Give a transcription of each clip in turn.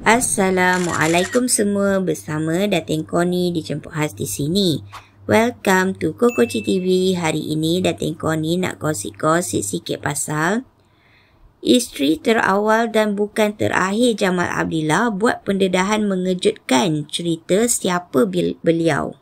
Assalamualaikum semua bersama Datin Koni di dijemput khas di sini. Welcome to Kokochi TV. Hari ini Datin Koni nak gosip-gosip sikit pasal isteri terawal dan bukan terakhir Jamal Abdillah buat pendedahan mengejutkan cerita siapa beliau.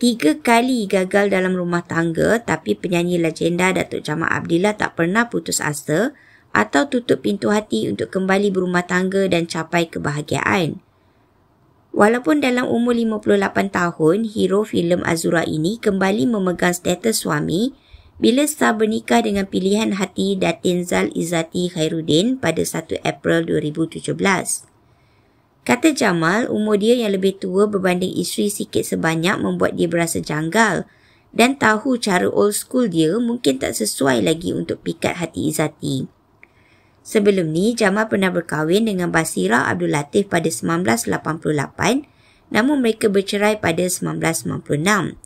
Tiga kali gagal dalam rumah tangga tapi penyanyi legenda Datuk Jamal Abdillah tak pernah putus asa atau tutup pintu hati untuk kembali berumah tangga dan capai kebahagiaan. Walaupun dalam umur 58 tahun, hero filem Azura ini kembali memegang status suami bila sah bernikah dengan pilihan hati Datin Zal Izzati Khairuddin pada 1 April 2017. Kata Jamal, umur dia yang lebih tua berbanding isteri sikit sebanyak membuat dia berasa janggal dan tahu cara old school dia mungkin tak sesuai lagi untuk pikat hati Izzati. Sebelum ni, Jamal pernah berkahwin dengan Basira Abdul Latif pada 1988, namun mereka bercerai pada 1996.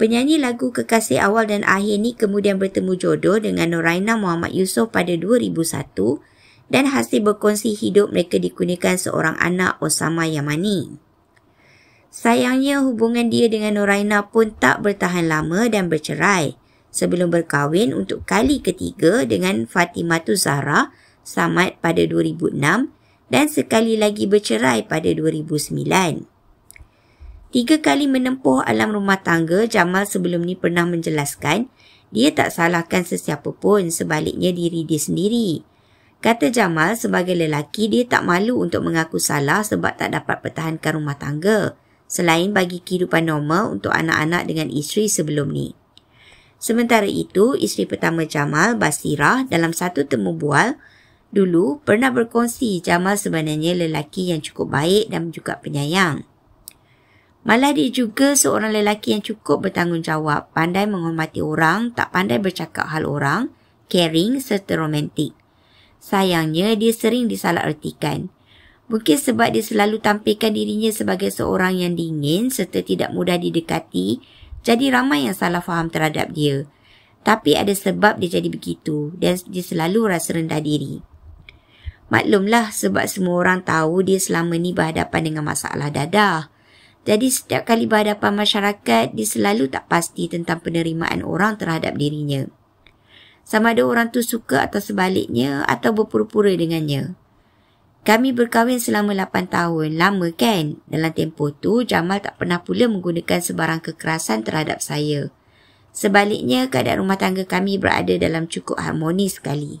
Penyanyi lagu Kekasih Awal dan Akhir ni kemudian bertemu jodoh dengan Noraina Muhammad Yusof pada 2001 dan hasil berkongsi hidup mereka dikunikan seorang anak Osama Yamani. Sayangnya hubungan dia dengan Noraina pun tak bertahan lama dan bercerai sebelum berkahwin untuk kali ketiga dengan Fatimah Tuzara. Samad pada 2006 dan sekali lagi bercerai pada 2009. Tiga kali menempuh alam rumah tangga, Jamal sebelum ni pernah menjelaskan dia tak salahkan sesiapa pun sebaliknya diri dia sendiri. Kata Jamal, sebagai lelaki dia tak malu untuk mengaku salah sebab tak dapat pertahankan rumah tangga selain bagi kehidupan normal untuk anak-anak dengan isteri sebelum ni. Sementara itu, isteri pertama Jamal, Basirah, dalam satu temubual dulu pernah berkongsi Jamal sebenarnya lelaki yang cukup baik dan juga penyayang. Malah dia juga seorang lelaki yang cukup bertanggungjawab, pandai menghormati orang, tak pandai bercakap hal orang, caring serta romantik. Sayangnya, dia sering disalahertikan. Mungkin sebab dia selalu tampilkan dirinya sebagai seorang yang dingin serta tidak mudah didekati, jadi ramai yang salah faham terhadap dia. Tapi ada sebab dia jadi begitu dan dia selalu rasa rendah diri. Maklumlah sebab semua orang tahu dia selama ni berhadapan dengan masalah dadah. Jadi setiap kali berhadapan masyarakat, dia selalu tak pasti tentang penerimaan orang terhadap dirinya. Sama ada orang tu suka atau sebaliknya atau berpura-pura dengannya. Kami berkahwin selama 8 tahun, lama kan? Dalam tempoh tu, Jamal tak pernah pula menggunakan sebarang kekerasan terhadap saya. Sebaliknya, keadaan rumah tangga kami berada dalam cukup harmoni sekali.